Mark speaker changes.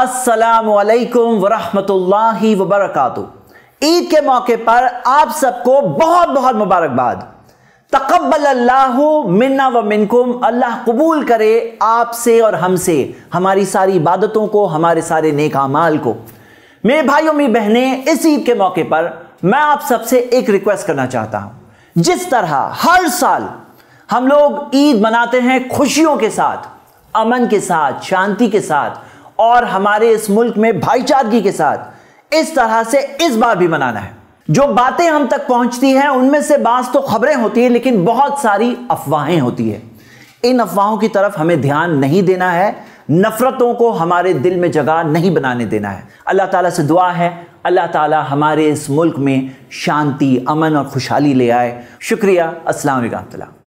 Speaker 1: असलकम वरहमतुल्लाह वबरकू ईद के मौके पर आप सबको बहुत बहुत मुबारकबाद तकबल अल्लाह मिन्ना व मिनकुम अल्लाह कबूल करे आपसे और हमसे हमारी सारी इबादतों को हमारे सारे नेक अमाल को मेरे भाइयों मेरी बहनें इस ईद के मौके पर मैं आप सबसे एक रिक्वेस्ट करना चाहता हूँ जिस तरह हर साल हम लोग ईद मनाते हैं खुशियों के साथ अमन के साथ शांति के साथ और हमारे इस मुल्क में भाईचारगी के साथ इस तरह से इस बार भी मनाना है जो बातें हम तक पहुंचती हैं उनमें से बास तो खबरें होती हैं लेकिन बहुत सारी अफवाहें होती है इन अफवाहों की तरफ हमें ध्यान नहीं देना है नफ़रतों को हमारे दिल में जगह नहीं बनाने देना है अल्लाह ताला से दुआ है अल्लाह ताला हमारे इस मुल्क में शांति अमन और खुशहाली ले आए शुक्रिया अस्सलाम वालेकुम